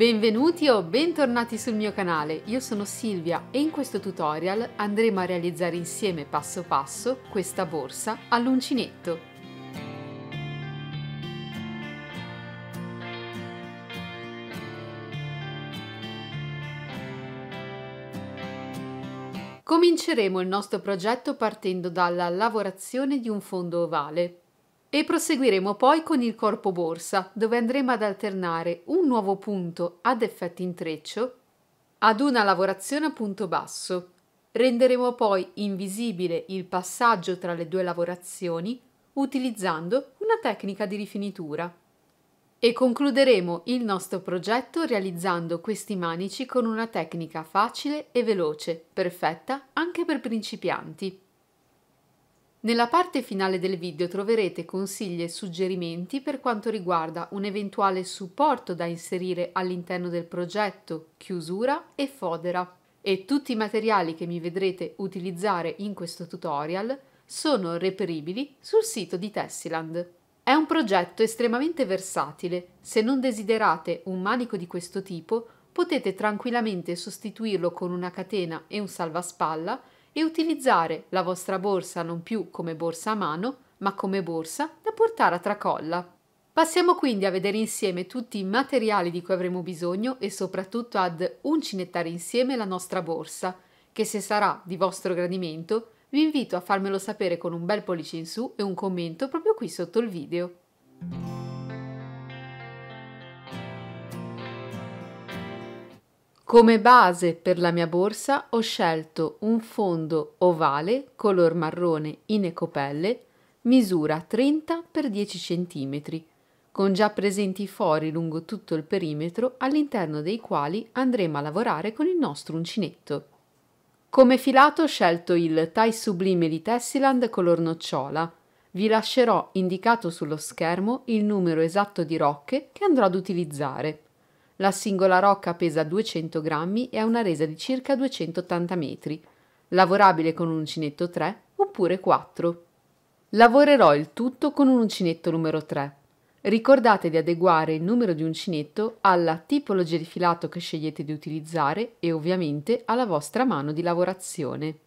Benvenuti o bentornati sul mio canale, io sono Silvia e in questo tutorial andremo a realizzare insieme passo passo questa borsa all'uncinetto. Cominceremo il nostro progetto partendo dalla lavorazione di un fondo ovale. E proseguiremo poi con il corpo borsa, dove andremo ad alternare un nuovo punto ad effetto intreccio ad una lavorazione a punto basso. Renderemo poi invisibile il passaggio tra le due lavorazioni utilizzando una tecnica di rifinitura. E concluderemo il nostro progetto realizzando questi manici con una tecnica facile e veloce, perfetta anche per principianti. Nella parte finale del video troverete consigli e suggerimenti per quanto riguarda un eventuale supporto da inserire all'interno del progetto, chiusura e fodera. E tutti i materiali che mi vedrete utilizzare in questo tutorial sono reperibili sul sito di Tessiland. È un progetto estremamente versatile, se non desiderate un manico di questo tipo potete tranquillamente sostituirlo con una catena e un salvaspalla e utilizzare la vostra borsa non più come borsa a mano, ma come borsa da portare a tracolla. Passiamo quindi a vedere insieme tutti i materiali di cui avremo bisogno e soprattutto ad uncinettare insieme la nostra borsa, che se sarà di vostro gradimento vi invito a farmelo sapere con un bel pollice in su e un commento proprio qui sotto il video. Come base per la mia borsa ho scelto un fondo ovale color marrone in ecopelle, misura 30 x 10 cm, con già presenti fori lungo tutto il perimetro all'interno dei quali andremo a lavorare con il nostro uncinetto. Come filato ho scelto il Thai Sublime di Tessiland color nocciola. Vi lascerò indicato sullo schermo il numero esatto di rocche che andrò ad utilizzare. La singola rocca pesa 200 grammi e ha una resa di circa 280 metri, lavorabile con un uncinetto 3 oppure 4. Lavorerò il tutto con un uncinetto numero 3. Ricordate di adeguare il numero di uncinetto alla tipologia di filato che scegliete di utilizzare e ovviamente alla vostra mano di lavorazione.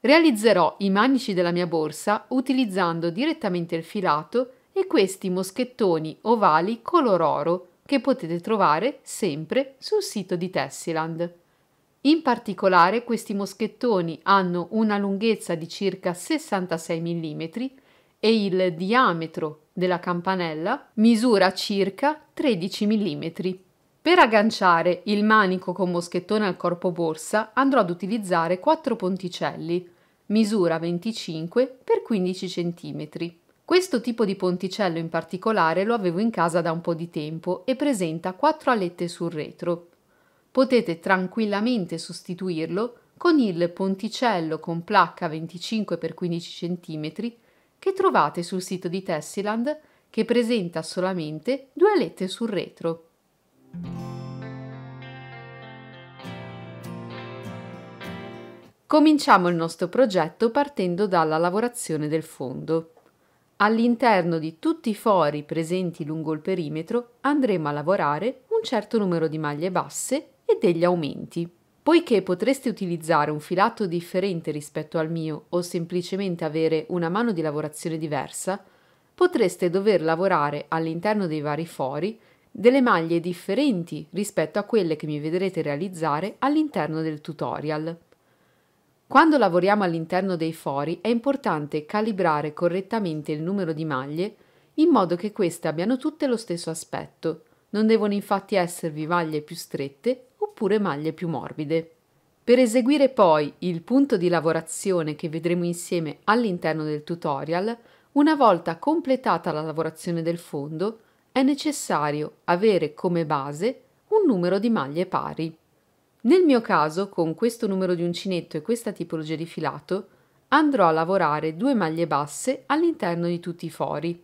Realizzerò i manici della mia borsa utilizzando direttamente il filato e questi moschettoni ovali color oro che potete trovare sempre sul sito di Tessiland. In particolare questi moschettoni hanno una lunghezza di circa 66 mm e il diametro della campanella misura circa 13 mm. Per agganciare il manico con moschettone al corpo borsa andrò ad utilizzare 4 ponticelli, misura 25 x 15 cm. Questo tipo di ponticello in particolare lo avevo in casa da un po' di tempo e presenta quattro alette sul retro. Potete tranquillamente sostituirlo con il ponticello con placca 25x15 cm che trovate sul sito di Tessiland che presenta solamente due alette sul retro. Cominciamo il nostro progetto partendo dalla lavorazione del fondo. All'interno di tutti i fori presenti lungo il perimetro andremo a lavorare un certo numero di maglie basse e degli aumenti. Poiché potreste utilizzare un filato differente rispetto al mio o semplicemente avere una mano di lavorazione diversa, potreste dover lavorare all'interno dei vari fori delle maglie differenti rispetto a quelle che mi vedrete realizzare all'interno del tutorial. Quando lavoriamo all'interno dei fori è importante calibrare correttamente il numero di maglie in modo che queste abbiano tutte lo stesso aspetto. Non devono infatti esservi maglie più strette oppure maglie più morbide. Per eseguire poi il punto di lavorazione che vedremo insieme all'interno del tutorial, una volta completata la lavorazione del fondo, è necessario avere come base un numero di maglie pari. Nel mio caso, con questo numero di uncinetto e questa tipologia di filato, andrò a lavorare due maglie basse all'interno di tutti i fori,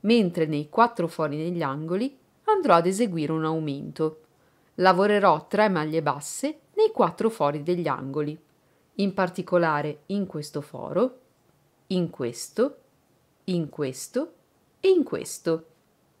mentre nei quattro fori negli angoli andrò ad eseguire un aumento. Lavorerò tre maglie basse nei quattro fori degli angoli, in particolare in questo foro, in questo, in questo e in questo.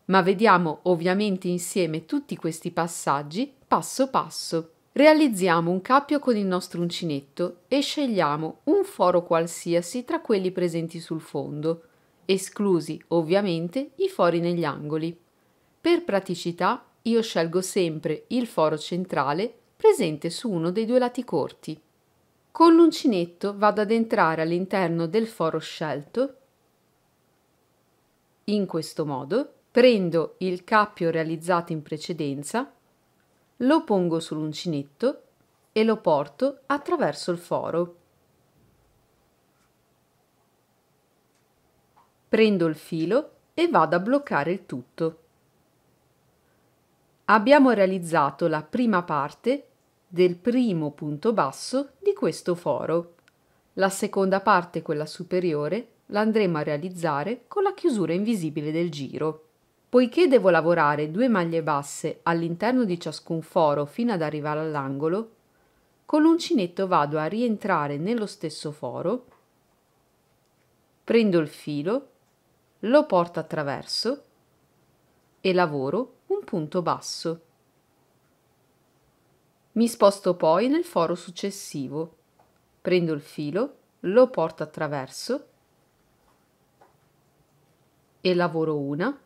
Ma vediamo ovviamente insieme tutti questi passaggi passo passo. Realizziamo un cappio con il nostro uncinetto e scegliamo un foro qualsiasi tra quelli presenti sul fondo, esclusi ovviamente i fori negli angoli. Per praticità io scelgo sempre il foro centrale presente su uno dei due lati corti. Con l'uncinetto vado ad entrare all'interno del foro scelto. In questo modo prendo il cappio realizzato in precedenza lo pongo sull'uncinetto e lo porto attraverso il foro. Prendo il filo e vado a bloccare il tutto. Abbiamo realizzato la prima parte del primo punto basso di questo foro. La seconda parte, quella superiore, l'andremo a realizzare con la chiusura invisibile del giro. Poiché devo lavorare due maglie basse all'interno di ciascun foro fino ad arrivare all'angolo, con l'uncinetto vado a rientrare nello stesso foro, prendo il filo, lo porto attraverso e lavoro un punto basso. Mi sposto poi nel foro successivo, prendo il filo, lo porto attraverso e lavoro una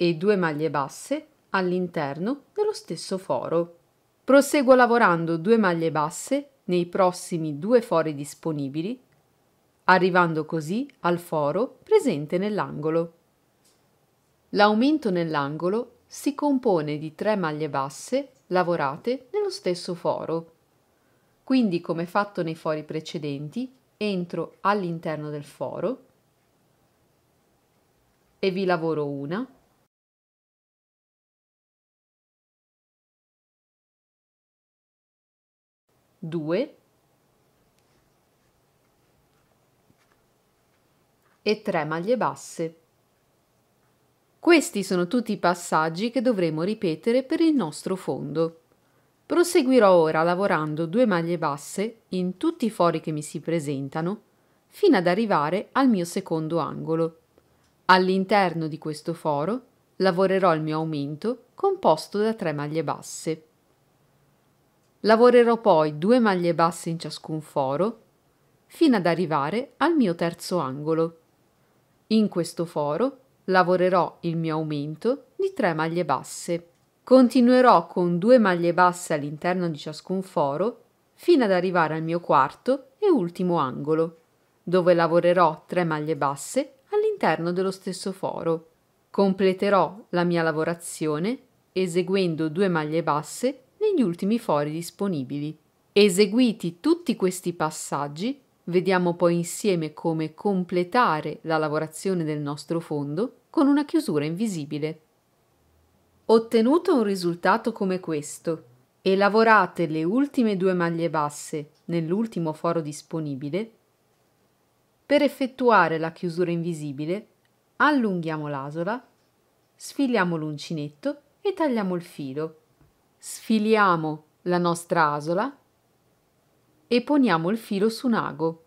e due maglie basse all'interno dello stesso foro. Proseguo lavorando due maglie basse nei prossimi due fori disponibili, arrivando così al foro presente nell'angolo. L'aumento nell'angolo si compone di tre maglie basse lavorate nello stesso foro. Quindi, come fatto nei fori precedenti, entro all'interno del foro e vi lavoro una 2 e 3 maglie basse. Questi sono tutti i passaggi che dovremo ripetere per il nostro fondo. Proseguirò ora lavorando due maglie basse in tutti i fori che mi si presentano fino ad arrivare al mio secondo angolo. All'interno di questo foro lavorerò il mio aumento composto da tre maglie basse. Lavorerò poi due maglie basse in ciascun foro fino ad arrivare al mio terzo angolo. In questo foro lavorerò il mio aumento di tre maglie basse. Continuerò con due maglie basse all'interno di ciascun foro fino ad arrivare al mio quarto e ultimo angolo, dove lavorerò tre maglie basse all'interno dello stesso foro. Completerò la mia lavorazione eseguendo due maglie basse gli ultimi fori disponibili. Eseguiti tutti questi passaggi, vediamo poi insieme come completare la lavorazione del nostro fondo con una chiusura invisibile. Ottenuto un risultato come questo e lavorate le ultime due maglie basse nell'ultimo foro disponibile, per effettuare la chiusura invisibile allunghiamo l'asola, sfiliamo l'uncinetto e tagliamo il filo sfiliamo la nostra asola e poniamo il filo su un ago.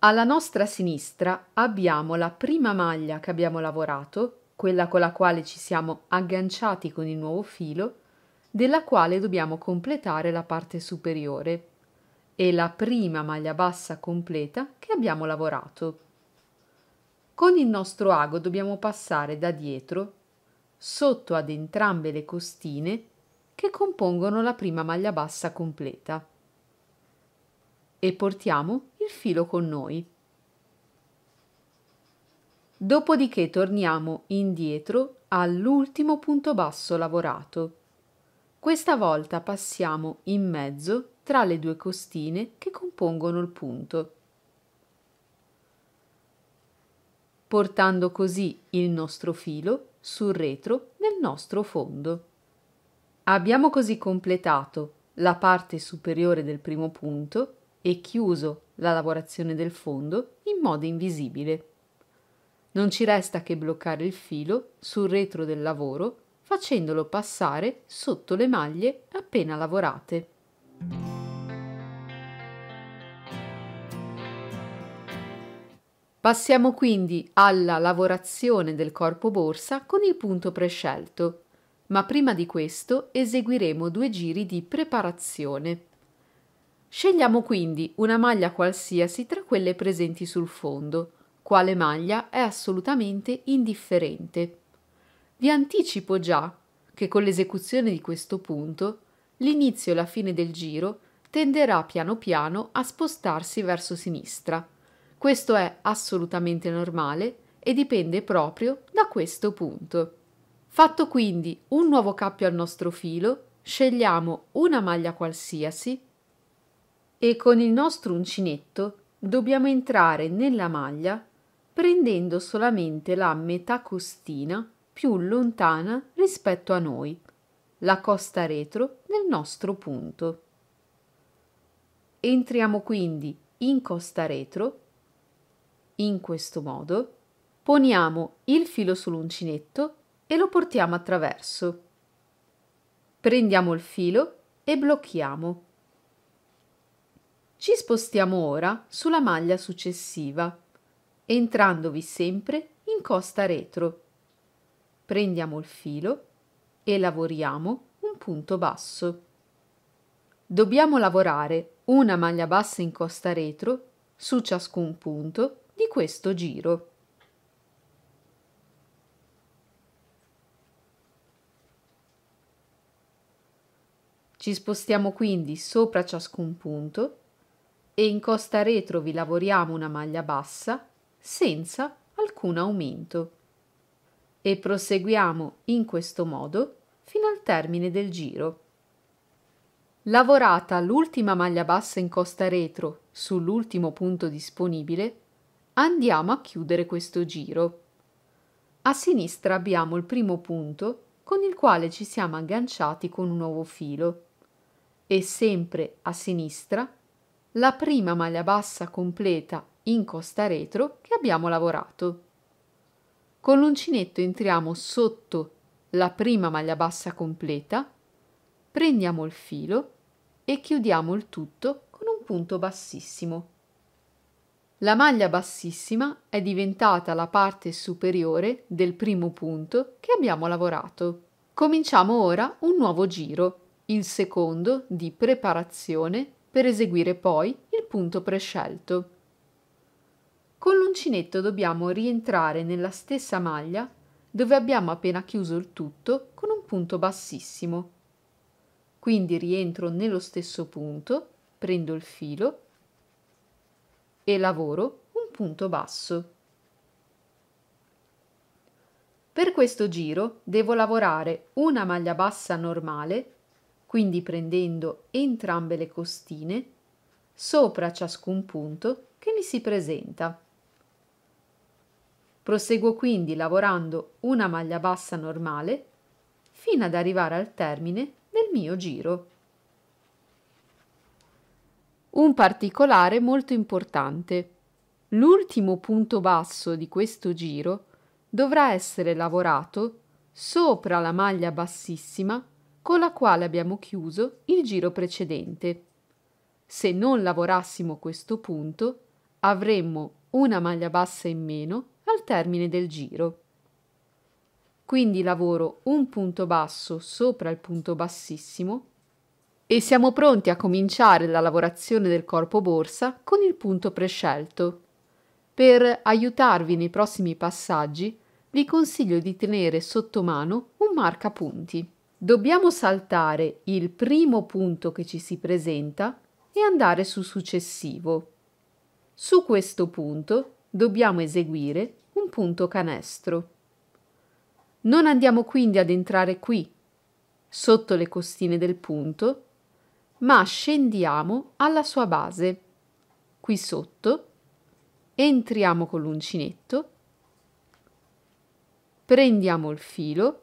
Alla nostra sinistra abbiamo la prima maglia che abbiamo lavorato, quella con la quale ci siamo agganciati con il nuovo filo, della quale dobbiamo completare la parte superiore e la prima maglia bassa completa che abbiamo lavorato. Con il nostro ago dobbiamo passare da dietro, sotto ad entrambe le costine che compongono la prima maglia bassa completa e portiamo il filo con noi. Dopodiché torniamo indietro all'ultimo punto basso lavorato. Questa volta passiamo in mezzo tra le due costine che compongono il punto. Portando così il nostro filo sul retro del nostro fondo. Abbiamo così completato la parte superiore del primo punto e chiuso la lavorazione del fondo in modo invisibile. Non ci resta che bloccare il filo sul retro del lavoro facendolo passare sotto le maglie appena lavorate. Passiamo quindi alla lavorazione del corpo borsa con il punto prescelto ma prima di questo eseguiremo due giri di preparazione. Scegliamo quindi una maglia qualsiasi tra quelle presenti sul fondo, quale maglia è assolutamente indifferente. Vi anticipo già che con l'esecuzione di questo punto l'inizio e la fine del giro tenderà piano piano a spostarsi verso sinistra. Questo è assolutamente normale e dipende proprio da questo punto. Fatto quindi un nuovo cappio al nostro filo, scegliamo una maglia qualsiasi e con il nostro uncinetto dobbiamo entrare nella maglia prendendo solamente la metà costina più lontana rispetto a noi, la costa retro del nostro punto. Entriamo quindi in costa retro, in questo modo, poniamo il filo sull'uncinetto e lo portiamo attraverso. Prendiamo il filo e blocchiamo. Ci spostiamo ora sulla maglia successiva, entrandovi sempre in costa retro. Prendiamo il filo e lavoriamo un punto basso. Dobbiamo lavorare una maglia bassa in costa retro su ciascun punto di questo giro. Ci spostiamo quindi sopra ciascun punto e in costa retro vi lavoriamo una maglia bassa senza alcun aumento e proseguiamo in questo modo fino al termine del giro. Lavorata l'ultima maglia bassa in costa retro sull'ultimo punto disponibile, andiamo a chiudere questo giro. A sinistra abbiamo il primo punto con il quale ci siamo agganciati con un nuovo filo e sempre a sinistra la prima maglia bassa completa in costa retro che abbiamo lavorato. Con l'uncinetto entriamo sotto la prima maglia bassa completa, prendiamo il filo e chiudiamo il tutto con un punto bassissimo. La maglia bassissima è diventata la parte superiore del primo punto che abbiamo lavorato. Cominciamo ora un nuovo giro il secondo di preparazione per eseguire poi il punto prescelto. Con l'uncinetto dobbiamo rientrare nella stessa maglia dove abbiamo appena chiuso il tutto con un punto bassissimo. Quindi rientro nello stesso punto, prendo il filo e lavoro un punto basso. Per questo giro devo lavorare una maglia bassa normale quindi prendendo entrambe le costine, sopra ciascun punto che mi si presenta. Proseguo quindi lavorando una maglia bassa normale fino ad arrivare al termine del mio giro. Un particolare molto importante. L'ultimo punto basso di questo giro dovrà essere lavorato sopra la maglia bassissima con la quale abbiamo chiuso il giro precedente. Se non lavorassimo questo punto, avremmo una maglia bassa in meno al termine del giro. Quindi lavoro un punto basso sopra il punto bassissimo e siamo pronti a cominciare la lavorazione del corpo borsa con il punto prescelto. Per aiutarvi nei prossimi passaggi vi consiglio di tenere sotto mano un marcapunti dobbiamo saltare il primo punto che ci si presenta e andare sul successivo. Su questo punto dobbiamo eseguire un punto canestro. Non andiamo quindi ad entrare qui, sotto le costine del punto, ma scendiamo alla sua base. Qui sotto entriamo con l'uncinetto, prendiamo il filo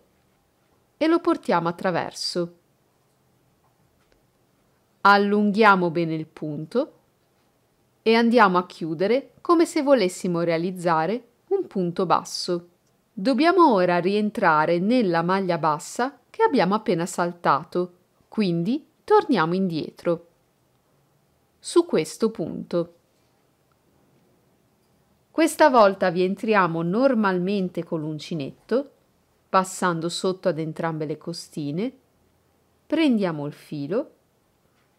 e lo portiamo attraverso. Allunghiamo bene il punto e andiamo a chiudere come se volessimo realizzare un punto basso. Dobbiamo ora rientrare nella maglia bassa che abbiamo appena saltato, quindi torniamo indietro. Su questo punto. Questa volta vi entriamo normalmente con l'uncinetto passando sotto ad entrambe le costine, prendiamo il filo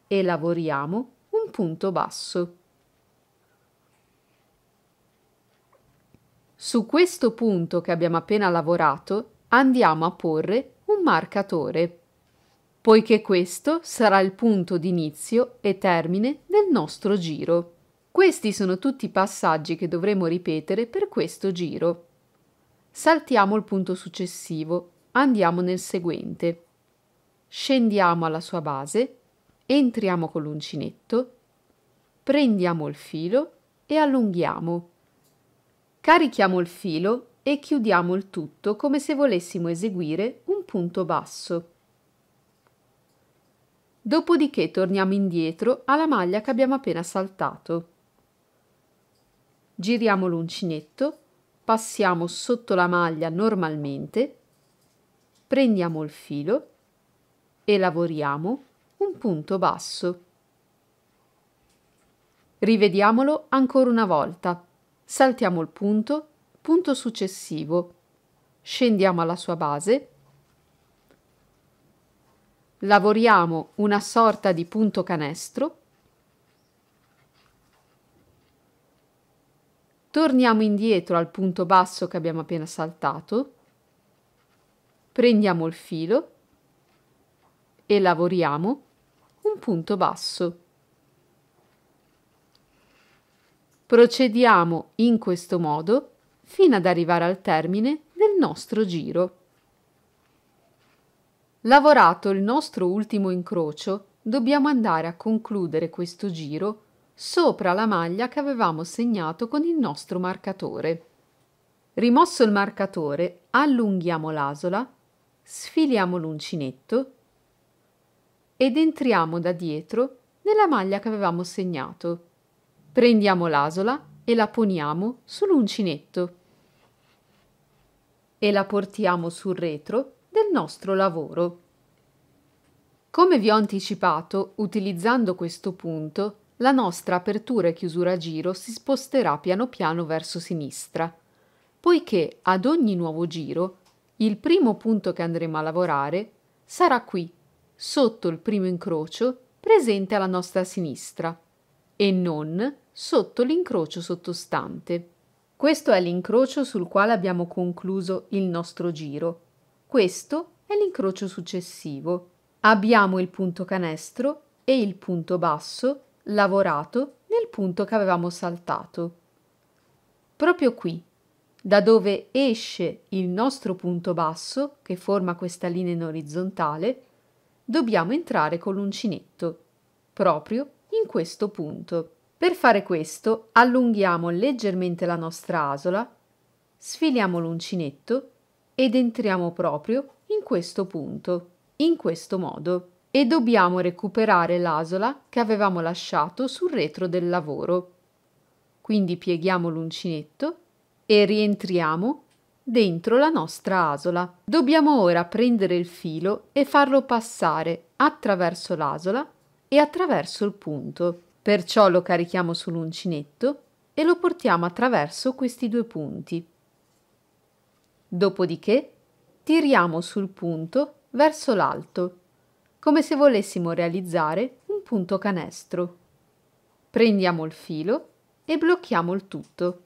e lavoriamo un punto basso. Su questo punto che abbiamo appena lavorato andiamo a porre un marcatore, poiché questo sarà il punto d'inizio e termine del nostro giro. Questi sono tutti i passaggi che dovremo ripetere per questo giro. Saltiamo il punto successivo, andiamo nel seguente. Scendiamo alla sua base, entriamo con l'uncinetto, prendiamo il filo e allunghiamo. Carichiamo il filo e chiudiamo il tutto come se volessimo eseguire un punto basso. Dopodiché torniamo indietro alla maglia che abbiamo appena saltato. Giriamo l'uncinetto passiamo sotto la maglia normalmente, prendiamo il filo e lavoriamo un punto basso. Rivediamolo ancora una volta. Saltiamo il punto, punto successivo. Scendiamo alla sua base. Lavoriamo una sorta di punto canestro torniamo indietro al punto basso che abbiamo appena saltato, prendiamo il filo e lavoriamo un punto basso. Procediamo in questo modo fino ad arrivare al termine del nostro giro. Lavorato il nostro ultimo incrocio, dobbiamo andare a concludere questo giro sopra la maglia che avevamo segnato con il nostro marcatore. Rimosso il marcatore, allunghiamo l'asola, sfiliamo l'uncinetto ed entriamo da dietro nella maglia che avevamo segnato. Prendiamo l'asola e la poniamo sull'uncinetto e la portiamo sul retro del nostro lavoro. Come vi ho anticipato, utilizzando questo punto, la nostra apertura e chiusura a giro si sposterà piano piano verso sinistra, poiché ad ogni nuovo giro il primo punto che andremo a lavorare sarà qui, sotto il primo incrocio presente alla nostra sinistra e non sotto l'incrocio sottostante. Questo è l'incrocio sul quale abbiamo concluso il nostro giro. Questo è l'incrocio successivo. Abbiamo il punto canestro e il punto basso lavorato nel punto che avevamo saltato. Proprio qui, da dove esce il nostro punto basso, che forma questa linea in orizzontale, dobbiamo entrare con l'uncinetto, proprio in questo punto. Per fare questo allunghiamo leggermente la nostra asola, sfiliamo l'uncinetto ed entriamo proprio in questo punto, in questo modo e dobbiamo recuperare l'asola che avevamo lasciato sul retro del lavoro. Quindi pieghiamo l'uncinetto e rientriamo dentro la nostra asola. Dobbiamo ora prendere il filo e farlo passare attraverso l'asola e attraverso il punto. Perciò lo carichiamo sull'uncinetto e lo portiamo attraverso questi due punti. Dopodiché tiriamo sul punto verso l'alto come se volessimo realizzare un punto canestro. Prendiamo il filo e blocchiamo il tutto.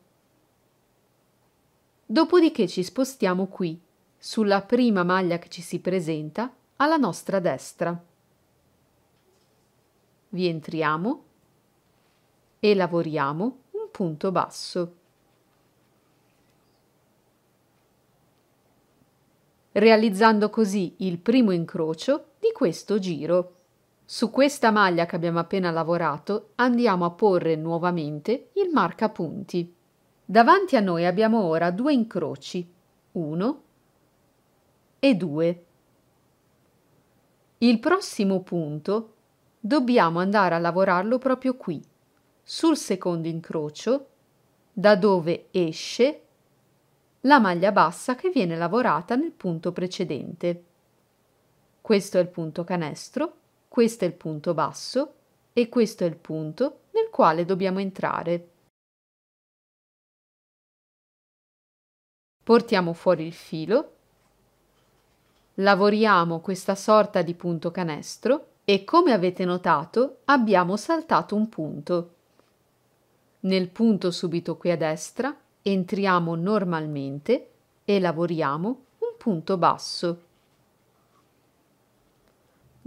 Dopodiché ci spostiamo qui, sulla prima maglia che ci si presenta alla nostra destra. Vi entriamo e lavoriamo un punto basso. Realizzando così il primo incrocio di questo giro. Su questa maglia che abbiamo appena lavorato andiamo a porre nuovamente il marcapunti. Davanti a noi abbiamo ora due incroci, 1 e 2. Il prossimo punto dobbiamo andare a lavorarlo proprio qui, sul secondo incrocio, da dove esce la maglia bassa che viene lavorata nel punto precedente. Questo è il punto canestro, questo è il punto basso e questo è il punto nel quale dobbiamo entrare. Portiamo fuori il filo, lavoriamo questa sorta di punto canestro e come avete notato abbiamo saltato un punto. Nel punto subito qui a destra entriamo normalmente e lavoriamo un punto basso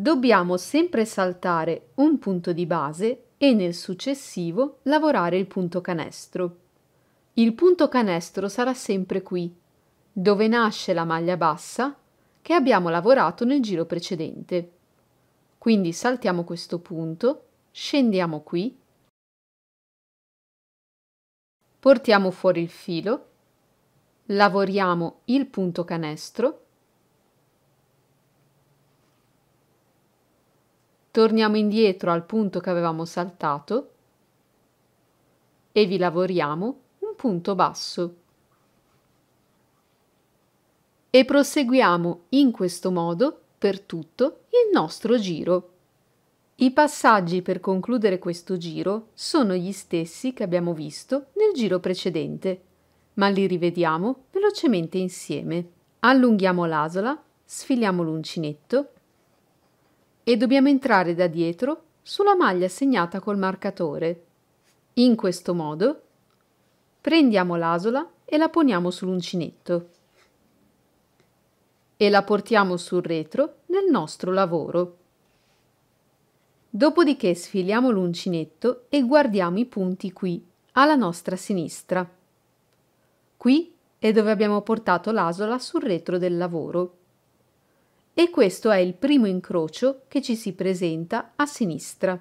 dobbiamo sempre saltare un punto di base e nel successivo lavorare il punto canestro. Il punto canestro sarà sempre qui, dove nasce la maglia bassa che abbiamo lavorato nel giro precedente. Quindi saltiamo questo punto, scendiamo qui, portiamo fuori il filo, lavoriamo il punto canestro torniamo indietro al punto che avevamo saltato e vi lavoriamo un punto basso. E proseguiamo in questo modo per tutto il nostro giro. I passaggi per concludere questo giro sono gli stessi che abbiamo visto nel giro precedente, ma li rivediamo velocemente insieme. Allunghiamo l'asola, sfiliamo l'uncinetto e dobbiamo entrare da dietro sulla maglia segnata col marcatore. In questo modo prendiamo l'asola e la poniamo sull'uncinetto e la portiamo sul retro nel nostro lavoro. Dopodiché sfiliamo l'uncinetto e guardiamo i punti qui, alla nostra sinistra. Qui è dove abbiamo portato l'asola sul retro del lavoro e questo è il primo incrocio che ci si presenta a sinistra.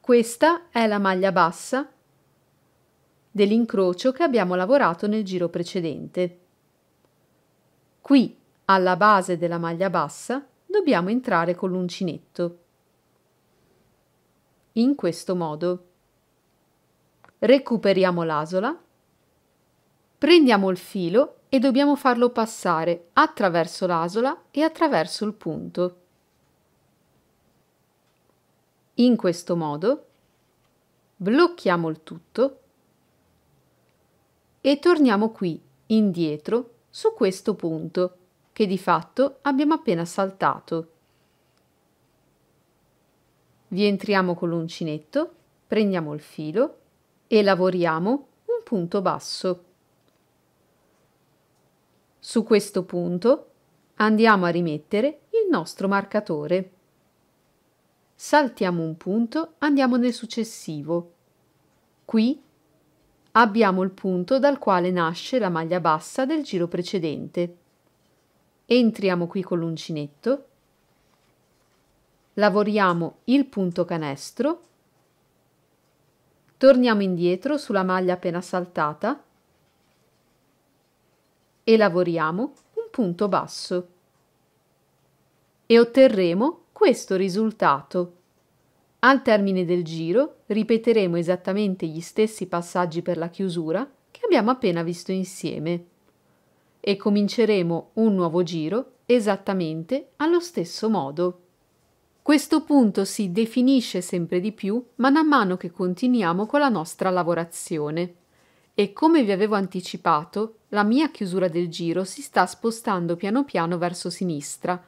Questa è la maglia bassa dell'incrocio che abbiamo lavorato nel giro precedente. Qui, alla base della maglia bassa, dobbiamo entrare con l'uncinetto. In questo modo. Recuperiamo l'asola, prendiamo il filo e dobbiamo farlo passare attraverso l'asola e attraverso il punto. In questo modo blocchiamo il tutto e torniamo qui indietro su questo punto che di fatto abbiamo appena saltato. Vi entriamo con l'uncinetto, prendiamo il filo e lavoriamo un punto basso. Su questo punto andiamo a rimettere il nostro marcatore. Saltiamo un punto, andiamo nel successivo. Qui abbiamo il punto dal quale nasce la maglia bassa del giro precedente. Entriamo qui con l'uncinetto, lavoriamo il punto canestro, torniamo indietro sulla maglia appena saltata e lavoriamo un punto basso e otterremo questo risultato. Al termine del giro ripeteremo esattamente gli stessi passaggi per la chiusura che abbiamo appena visto insieme e cominceremo un nuovo giro esattamente allo stesso modo. Questo punto si definisce sempre di più man mano che continuiamo con la nostra lavorazione. E come vi avevo anticipato, la mia chiusura del giro si sta spostando piano piano verso sinistra,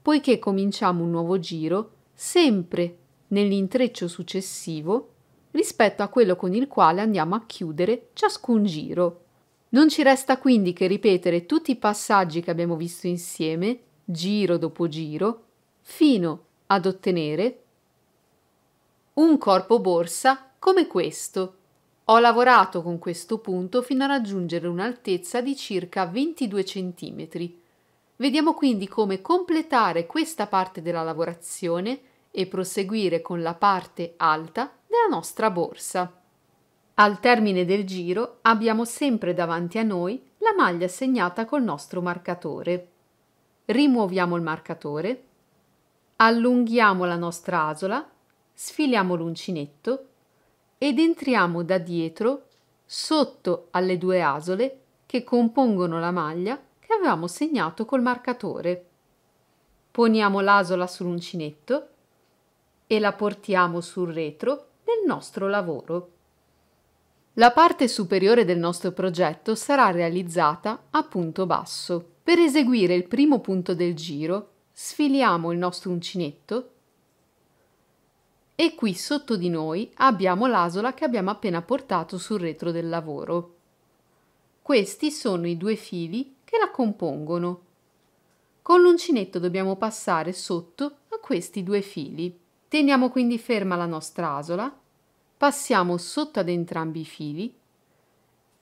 poiché cominciamo un nuovo giro sempre nell'intreccio successivo rispetto a quello con il quale andiamo a chiudere ciascun giro. Non ci resta quindi che ripetere tutti i passaggi che abbiamo visto insieme, giro dopo giro, fino ad ottenere un corpo borsa come questo. Ho lavorato con questo punto fino a raggiungere un'altezza di circa 22 cm. Vediamo quindi come completare questa parte della lavorazione e proseguire con la parte alta della nostra borsa. Al termine del giro abbiamo sempre davanti a noi la maglia segnata col nostro marcatore. Rimuoviamo il marcatore, allunghiamo la nostra asola, sfiliamo l'uncinetto ed entriamo da dietro sotto alle due asole che compongono la maglia che avevamo segnato col marcatore. Poniamo l'asola sull'uncinetto e la portiamo sul retro del nostro lavoro. La parte superiore del nostro progetto sarà realizzata a punto basso. Per eseguire il primo punto del giro, sfiliamo il nostro uncinetto e qui sotto di noi abbiamo l'asola che abbiamo appena portato sul retro del lavoro. Questi sono i due fili che la compongono. Con l'uncinetto dobbiamo passare sotto a questi due fili. Teniamo quindi ferma la nostra asola, passiamo sotto ad entrambi i fili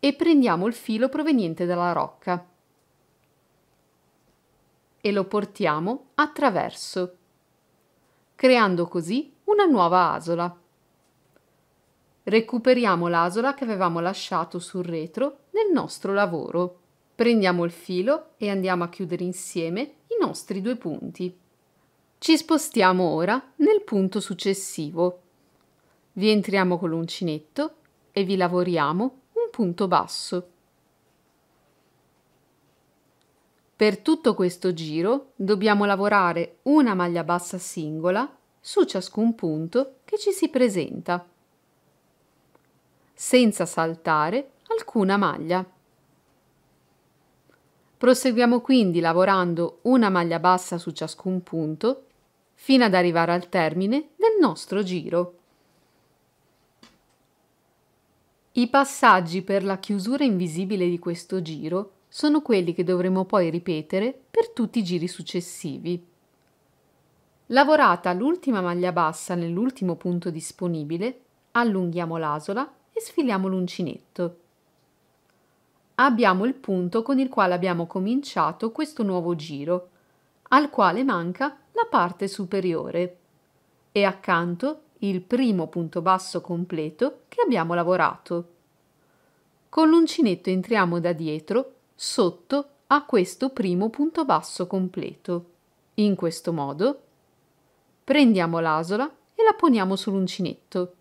e prendiamo il filo proveniente dalla rocca e lo portiamo attraverso, creando così una nuova asola. Recuperiamo l'asola che avevamo lasciato sul retro nel nostro lavoro. Prendiamo il filo e andiamo a chiudere insieme i nostri due punti. Ci spostiamo ora nel punto successivo. Vi entriamo con l'uncinetto e vi lavoriamo un punto basso. Per tutto questo giro dobbiamo lavorare una maglia bassa singola su ciascun punto che ci si presenta, senza saltare alcuna maglia. Proseguiamo quindi lavorando una maglia bassa su ciascun punto fino ad arrivare al termine del nostro giro. I passaggi per la chiusura invisibile di questo giro sono quelli che dovremo poi ripetere per tutti i giri successivi. Lavorata l'ultima maglia bassa nell'ultimo punto disponibile, allunghiamo l'asola e sfiliamo l'uncinetto. Abbiamo il punto con il quale abbiamo cominciato questo nuovo giro, al quale manca la parte superiore e accanto il primo punto basso completo che abbiamo lavorato. Con l'uncinetto entriamo da dietro sotto a questo primo punto basso completo. In questo modo Prendiamo l'asola e la poniamo sull'uncinetto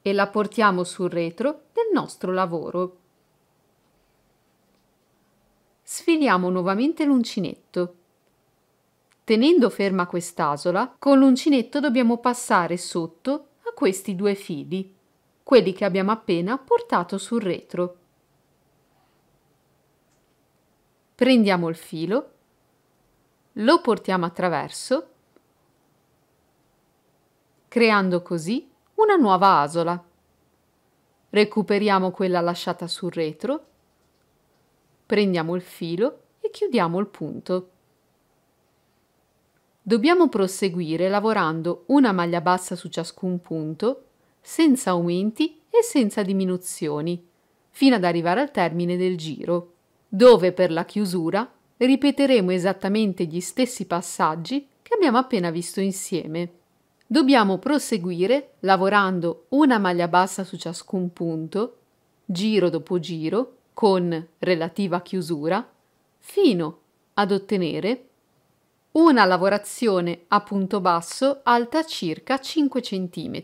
e la portiamo sul retro del nostro lavoro. Sfiliamo nuovamente l'uncinetto. Tenendo ferma quest'asola, con l'uncinetto dobbiamo passare sotto a questi due fili, quelli che abbiamo appena portato sul retro. Prendiamo il filo, lo portiamo attraverso creando così una nuova asola. Recuperiamo quella lasciata sul retro, prendiamo il filo e chiudiamo il punto. Dobbiamo proseguire lavorando una maglia bassa su ciascun punto, senza aumenti e senza diminuzioni, fino ad arrivare al termine del giro, dove per la chiusura ripeteremo esattamente gli stessi passaggi che abbiamo appena visto insieme. Dobbiamo proseguire lavorando una maglia bassa su ciascun punto, giro dopo giro, con relativa chiusura, fino ad ottenere una lavorazione a punto basso alta circa 5 cm.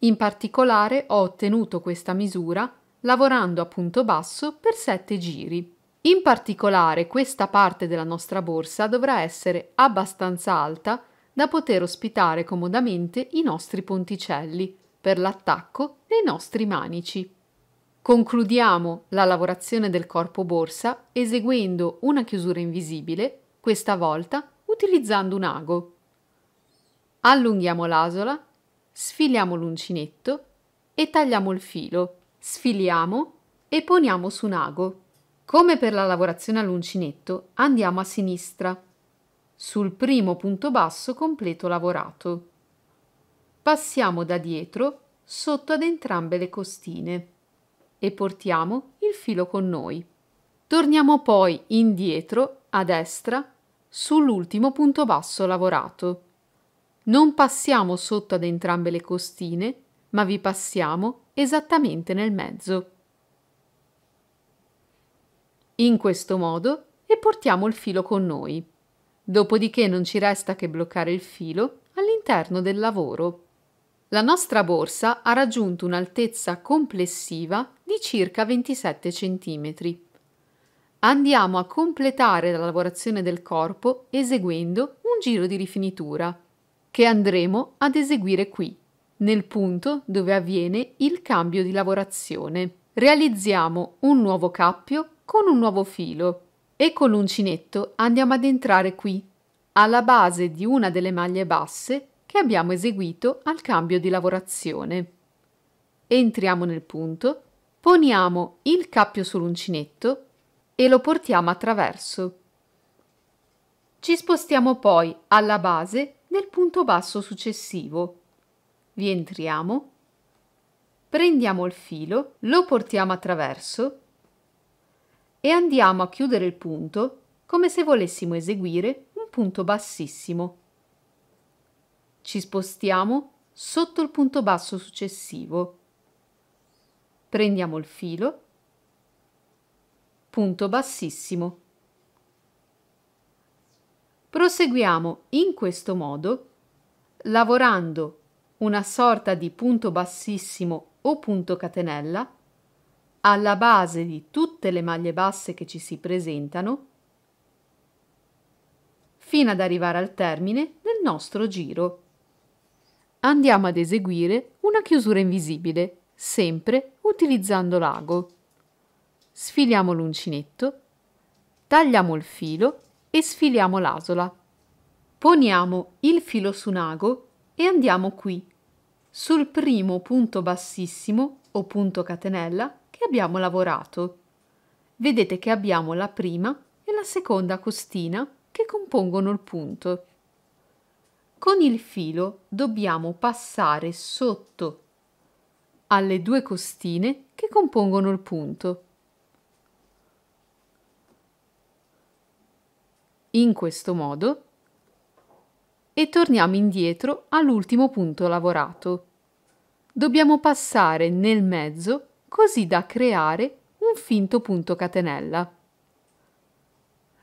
In particolare ho ottenuto questa misura lavorando a punto basso per 7 giri. In particolare questa parte della nostra borsa dovrà essere abbastanza alta da poter ospitare comodamente i nostri ponticelli per l'attacco dei nostri manici. Concludiamo la lavorazione del corpo borsa eseguendo una chiusura invisibile, questa volta utilizzando un ago. Allunghiamo l'asola, sfiliamo l'uncinetto e tagliamo il filo, sfiliamo e poniamo su un ago. Come per la lavorazione all'uncinetto, andiamo a sinistra sul primo punto basso completo lavorato. Passiamo da dietro sotto ad entrambe le costine e portiamo il filo con noi. Torniamo poi indietro a destra sull'ultimo punto basso lavorato. Non passiamo sotto ad entrambe le costine, ma vi passiamo esattamente nel mezzo. In questo modo e portiamo il filo con noi. Dopodiché non ci resta che bloccare il filo all'interno del lavoro. La nostra borsa ha raggiunto un'altezza complessiva di circa 27 cm. Andiamo a completare la lavorazione del corpo eseguendo un giro di rifinitura, che andremo ad eseguire qui, nel punto dove avviene il cambio di lavorazione. Realizziamo un nuovo cappio con un nuovo filo e con l'uncinetto andiamo ad entrare qui, alla base di una delle maglie basse che abbiamo eseguito al cambio di lavorazione. Entriamo nel punto, poniamo il cappio sull'uncinetto e lo portiamo attraverso. Ci spostiamo poi alla base nel punto basso successivo. Rientriamo, prendiamo il filo, lo portiamo attraverso e andiamo a chiudere il punto come se volessimo eseguire un punto bassissimo. Ci spostiamo sotto il punto basso successivo. Prendiamo il filo, punto bassissimo. Proseguiamo in questo modo lavorando una sorta di punto bassissimo o punto catenella alla base di tutte le maglie basse che ci si presentano fino ad arrivare al termine del nostro giro. Andiamo ad eseguire una chiusura invisibile, sempre utilizzando l'ago. Sfiliamo l'uncinetto, tagliamo il filo e sfiliamo l'asola. Poniamo il filo su un ago e andiamo qui, sul primo punto bassissimo o punto catenella che abbiamo lavorato. Vedete che abbiamo la prima e la seconda costina che compongono il punto. Con il filo dobbiamo passare sotto alle due costine che compongono il punto. In questo modo e torniamo indietro all'ultimo punto lavorato. Dobbiamo passare nel mezzo così da creare un finto punto catenella.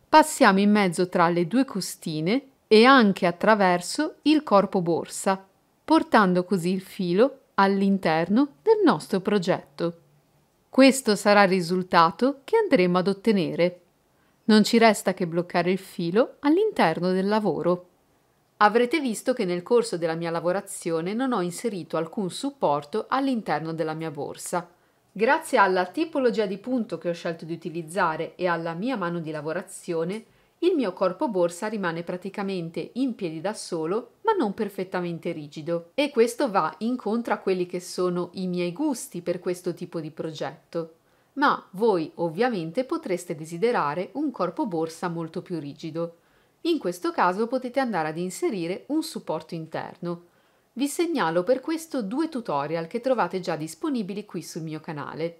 Passiamo in mezzo tra le due costine e anche attraverso il corpo borsa, portando così il filo all'interno del nostro progetto. Questo sarà il risultato che andremo ad ottenere. Non ci resta che bloccare il filo all'interno del lavoro. Avrete visto che nel corso della mia lavorazione non ho inserito alcun supporto all'interno della mia borsa, Grazie alla tipologia di punto che ho scelto di utilizzare e alla mia mano di lavorazione, il mio corpo borsa rimane praticamente in piedi da solo, ma non perfettamente rigido. E questo va incontro a quelli che sono i miei gusti per questo tipo di progetto. Ma voi ovviamente potreste desiderare un corpo borsa molto più rigido. In questo caso potete andare ad inserire un supporto interno, vi segnalo per questo due tutorial che trovate già disponibili qui sul mio canale.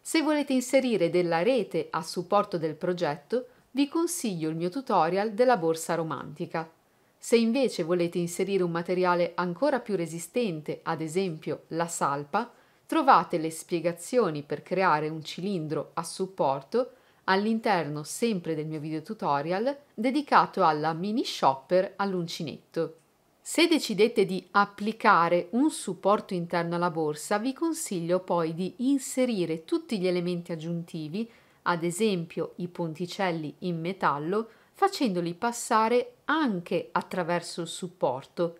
Se volete inserire della rete a supporto del progetto, vi consiglio il mio tutorial della borsa romantica. Se invece volete inserire un materiale ancora più resistente, ad esempio la salpa, trovate le spiegazioni per creare un cilindro a supporto all'interno sempre del mio video tutorial dedicato alla mini shopper all'uncinetto. Se decidete di applicare un supporto interno alla borsa, vi consiglio poi di inserire tutti gli elementi aggiuntivi, ad esempio i ponticelli in metallo, facendoli passare anche attraverso il supporto.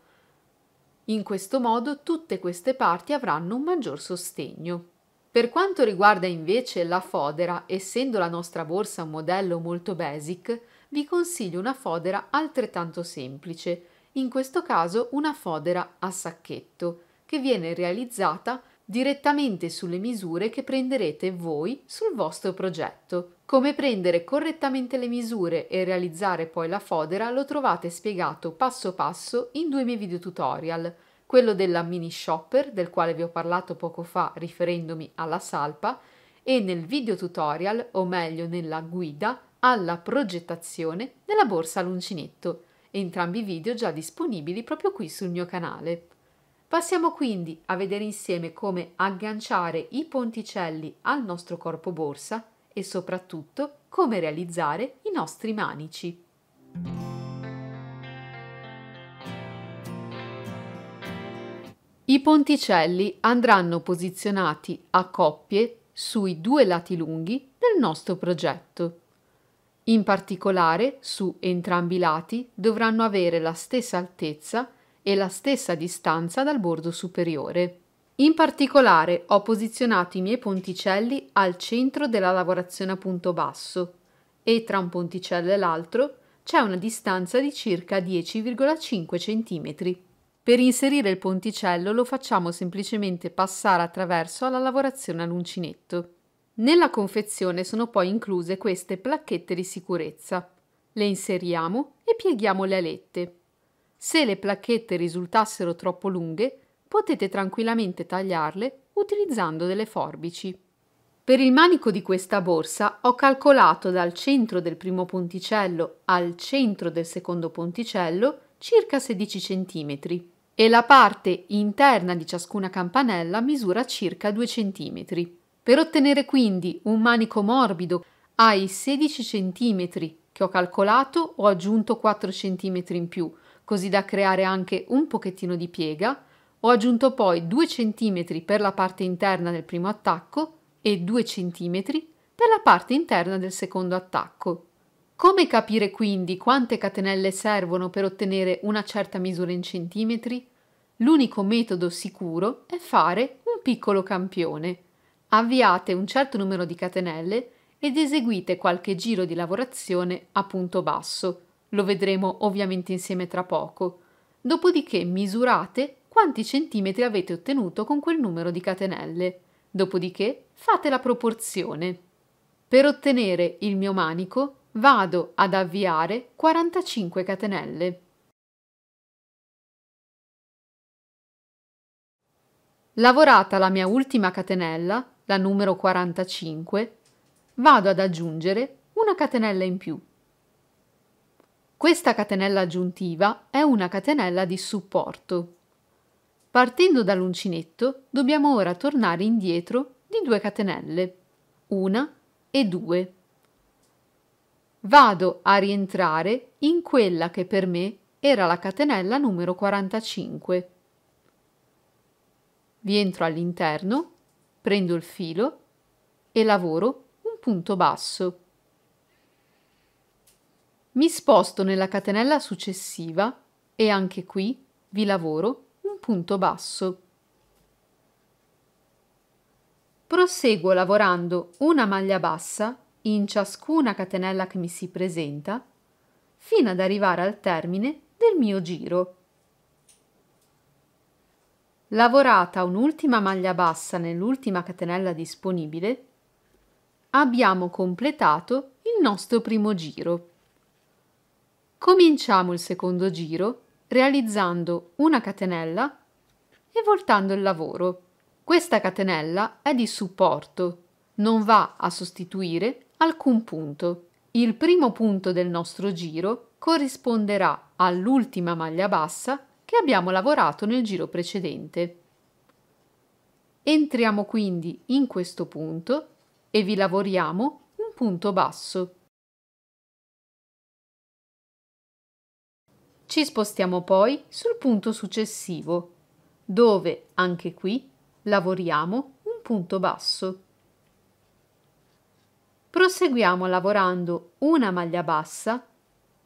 In questo modo tutte queste parti avranno un maggior sostegno. Per quanto riguarda invece la fodera, essendo la nostra borsa un modello molto basic, vi consiglio una fodera altrettanto semplice – in questo caso una fodera a sacchetto, che viene realizzata direttamente sulle misure che prenderete voi sul vostro progetto. Come prendere correttamente le misure e realizzare poi la fodera lo trovate spiegato passo passo in due miei video tutorial, quello della mini shopper del quale vi ho parlato poco fa riferendomi alla salpa e nel video tutorial o meglio nella guida alla progettazione della borsa all'uncinetto entrambi i video già disponibili proprio qui sul mio canale. Passiamo quindi a vedere insieme come agganciare i ponticelli al nostro corpo borsa e soprattutto come realizzare i nostri manici. I ponticelli andranno posizionati a coppie sui due lati lunghi del nostro progetto. In particolare, su entrambi i lati dovranno avere la stessa altezza e la stessa distanza dal bordo superiore. In particolare ho posizionato i miei ponticelli al centro della lavorazione a punto basso e tra un ponticello e l'altro c'è una distanza di circa 10,5 cm. Per inserire il ponticello lo facciamo semplicemente passare attraverso alla lavorazione all'uncinetto. Nella confezione sono poi incluse queste placchette di sicurezza. Le inseriamo e pieghiamo le alette. Se le placchette risultassero troppo lunghe, potete tranquillamente tagliarle utilizzando delle forbici. Per il manico di questa borsa ho calcolato dal centro del primo ponticello al centro del secondo ponticello circa 16 cm e la parte interna di ciascuna campanella misura circa 2 cm. Per ottenere quindi un manico morbido ai 16 cm che ho calcolato ho aggiunto 4 cm in più, così da creare anche un pochettino di piega, ho aggiunto poi 2 cm per la parte interna del primo attacco e 2 cm per la parte interna del secondo attacco. Come capire quindi quante catenelle servono per ottenere una certa misura in centimetri? L'unico metodo sicuro è fare un piccolo campione avviate un certo numero di catenelle ed eseguite qualche giro di lavorazione a punto basso, lo vedremo ovviamente insieme tra poco, dopodiché misurate quanti centimetri avete ottenuto con quel numero di catenelle, dopodiché fate la proporzione. Per ottenere il mio manico vado ad avviare 45 catenelle. Lavorata la mia ultima catenella, la numero 45, vado ad aggiungere una catenella in più. Questa catenella aggiuntiva è una catenella di supporto. Partendo dall'uncinetto dobbiamo ora tornare indietro di due catenelle, una e due. Vado a rientrare in quella che per me era la catenella numero 45. Vi entro all'interno prendo il filo e lavoro un punto basso. Mi sposto nella catenella successiva e anche qui vi lavoro un punto basso. Proseguo lavorando una maglia bassa in ciascuna catenella che mi si presenta fino ad arrivare al termine del mio giro lavorata un'ultima maglia bassa nell'ultima catenella disponibile, abbiamo completato il nostro primo giro. Cominciamo il secondo giro realizzando una catenella e voltando il lavoro. Questa catenella è di supporto, non va a sostituire alcun punto. Il primo punto del nostro giro corrisponderà all'ultima maglia bassa che abbiamo lavorato nel giro precedente. Entriamo quindi in questo punto e vi lavoriamo un punto basso. Ci spostiamo poi sul punto successivo, dove anche qui lavoriamo un punto basso. Proseguiamo lavorando una maglia bassa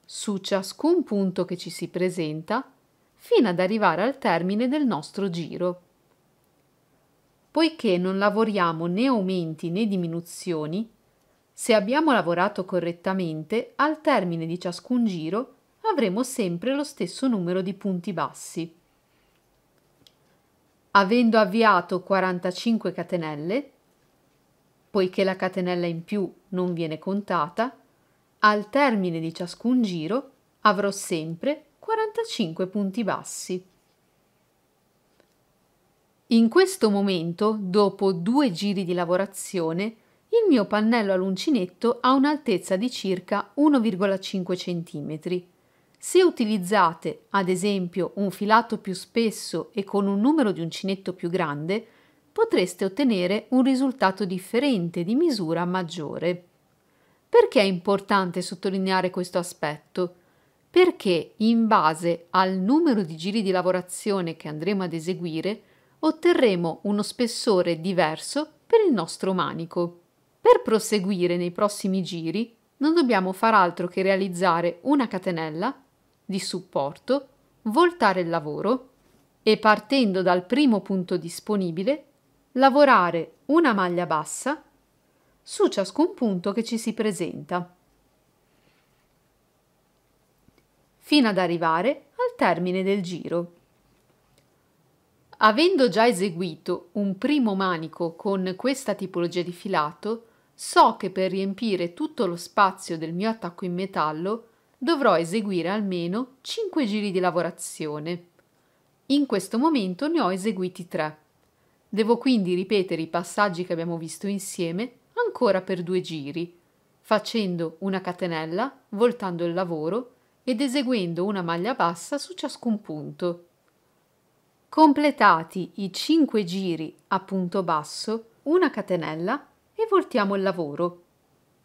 su ciascun punto che ci si presenta fino ad arrivare al termine del nostro giro. Poiché non lavoriamo né aumenti né diminuzioni, se abbiamo lavorato correttamente, al termine di ciascun giro avremo sempre lo stesso numero di punti bassi. Avendo avviato 45 catenelle, poiché la catenella in più non viene contata, al termine di ciascun giro avrò sempre 45 punti bassi. In questo momento, dopo due giri di lavorazione, il mio pannello all'uncinetto ha un'altezza di circa 1,5 cm. Se utilizzate, ad esempio, un filato più spesso e con un numero di uncinetto più grande, potreste ottenere un risultato differente di misura maggiore. Perché è importante sottolineare questo aspetto? perché in base al numero di giri di lavorazione che andremo ad eseguire otterremo uno spessore diverso per il nostro manico. Per proseguire nei prossimi giri non dobbiamo far altro che realizzare una catenella di supporto, voltare il lavoro e partendo dal primo punto disponibile lavorare una maglia bassa su ciascun punto che ci si presenta. fino ad arrivare al termine del giro. Avendo già eseguito un primo manico con questa tipologia di filato, so che per riempire tutto lo spazio del mio attacco in metallo dovrò eseguire almeno 5 giri di lavorazione. In questo momento ne ho eseguiti 3. Devo quindi ripetere i passaggi che abbiamo visto insieme ancora per due giri, facendo una catenella, voltando il lavoro ed eseguendo una maglia bassa su ciascun punto. Completati i 5 giri a punto basso, una catenella e voltiamo il lavoro.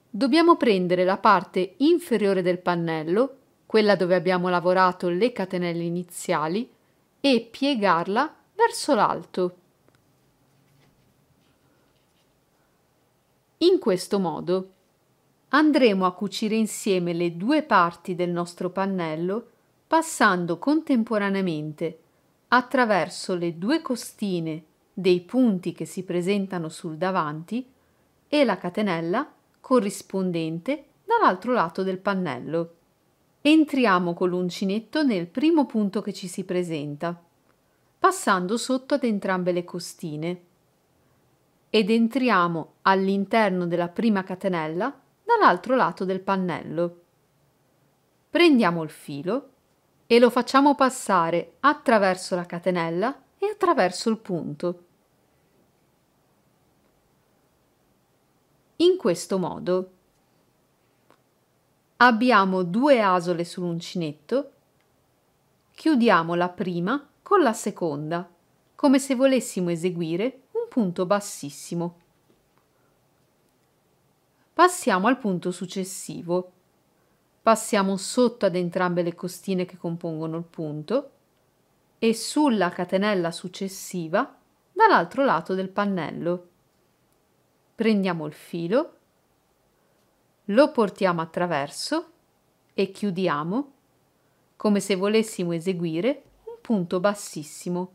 Dobbiamo prendere la parte inferiore del pannello, quella dove abbiamo lavorato le catenelle iniziali, e piegarla verso l'alto. In questo modo andremo a cucire insieme le due parti del nostro pannello passando contemporaneamente attraverso le due costine dei punti che si presentano sul davanti e la catenella corrispondente dall'altro lato del pannello. Entriamo con l'uncinetto nel primo punto che ci si presenta, passando sotto ad entrambe le costine ed entriamo all'interno della prima catenella dall'altro lato del pannello. Prendiamo il filo e lo facciamo passare attraverso la catenella e attraverso il punto. In questo modo abbiamo due asole sull'uncinetto, chiudiamo la prima con la seconda, come se volessimo eseguire un punto bassissimo Passiamo al punto successivo. Passiamo sotto ad entrambe le costine che compongono il punto e sulla catenella successiva dall'altro lato del pannello. Prendiamo il filo, lo portiamo attraverso e chiudiamo come se volessimo eseguire un punto bassissimo.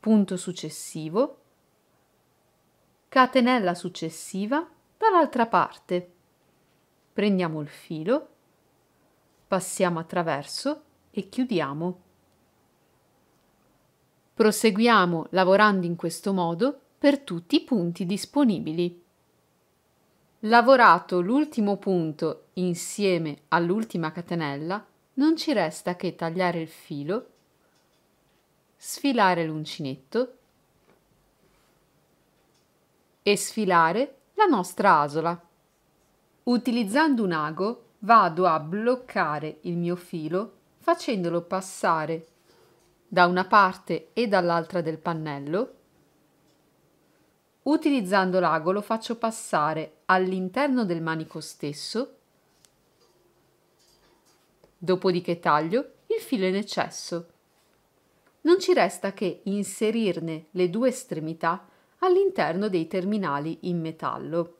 Punto successivo, catenella successiva dall'altra parte. Prendiamo il filo, passiamo attraverso e chiudiamo. Proseguiamo lavorando in questo modo per tutti i punti disponibili. Lavorato l'ultimo punto insieme all'ultima catenella, non ci resta che tagliare il filo, sfilare l'uncinetto e sfilare la nostra asola. Utilizzando un ago vado a bloccare il mio filo facendolo passare da una parte e dall'altra del pannello. Utilizzando l'ago lo faccio passare all'interno del manico stesso, dopodiché taglio il filo in eccesso. Non ci resta che inserirne le due estremità all'interno dei terminali in metallo.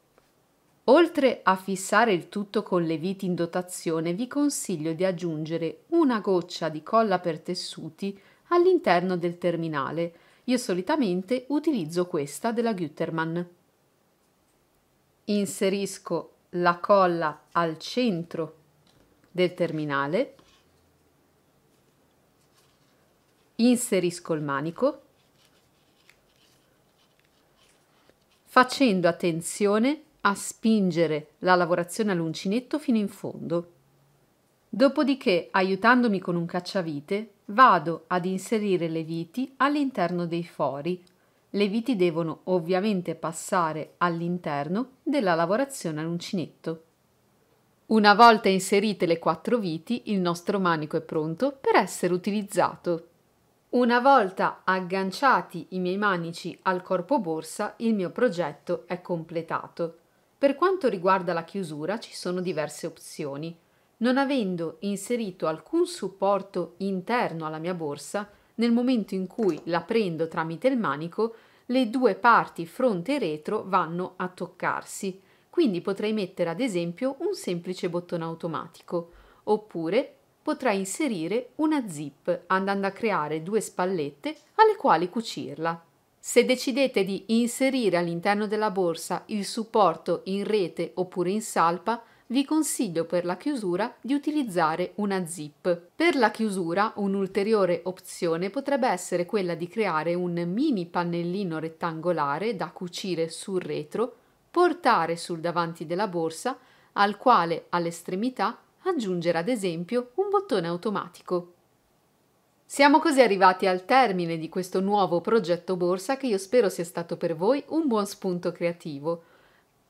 Oltre a fissare il tutto con le viti in dotazione, vi consiglio di aggiungere una goccia di colla per tessuti all'interno del terminale. Io solitamente utilizzo questa della Gutterman. Inserisco la colla al centro del terminale, inserisco il manico facendo attenzione a spingere la lavorazione all'uncinetto fino in fondo. Dopodiché, aiutandomi con un cacciavite, vado ad inserire le viti all'interno dei fori. Le viti devono ovviamente passare all'interno della lavorazione all'uncinetto. Una volta inserite le quattro viti, il nostro manico è pronto per essere utilizzato. Una volta agganciati i miei manici al corpo borsa, il mio progetto è completato. Per quanto riguarda la chiusura ci sono diverse opzioni. Non avendo inserito alcun supporto interno alla mia borsa, nel momento in cui la prendo tramite il manico, le due parti fronte e retro vanno a toccarsi. Quindi potrei mettere ad esempio un semplice bottone automatico, oppure potrà inserire una zip andando a creare due spallette alle quali cucirla. Se decidete di inserire all'interno della borsa il supporto in rete oppure in salpa, vi consiglio per la chiusura di utilizzare una zip. Per la chiusura un'ulteriore opzione potrebbe essere quella di creare un mini pannellino rettangolare da cucire sul retro, portare sul davanti della borsa, al quale all'estremità aggiungere ad esempio un bottone automatico. Siamo così arrivati al termine di questo nuovo progetto borsa che io spero sia stato per voi un buon spunto creativo.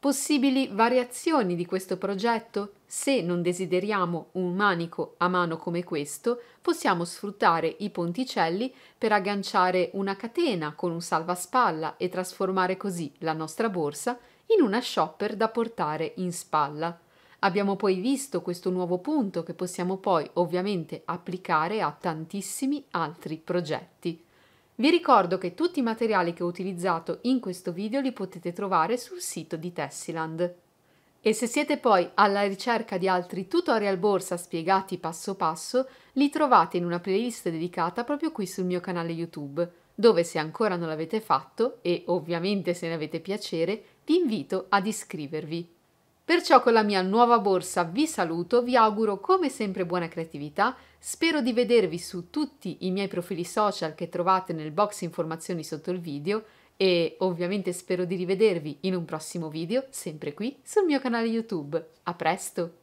Possibili variazioni di questo progetto? Se non desideriamo un manico a mano come questo, possiamo sfruttare i ponticelli per agganciare una catena con un salvaspalla e trasformare così la nostra borsa in una shopper da portare in spalla. Abbiamo poi visto questo nuovo punto che possiamo poi ovviamente applicare a tantissimi altri progetti. Vi ricordo che tutti i materiali che ho utilizzato in questo video li potete trovare sul sito di Tessiland. E se siete poi alla ricerca di altri tutorial borsa spiegati passo passo, li trovate in una playlist dedicata proprio qui sul mio canale YouTube, dove se ancora non l'avete fatto e ovviamente se ne avete piacere, vi invito ad iscrivervi. Perciò con la mia nuova borsa vi saluto, vi auguro come sempre buona creatività, spero di vedervi su tutti i miei profili social che trovate nel box informazioni sotto il video e ovviamente spero di rivedervi in un prossimo video, sempre qui sul mio canale YouTube. A presto!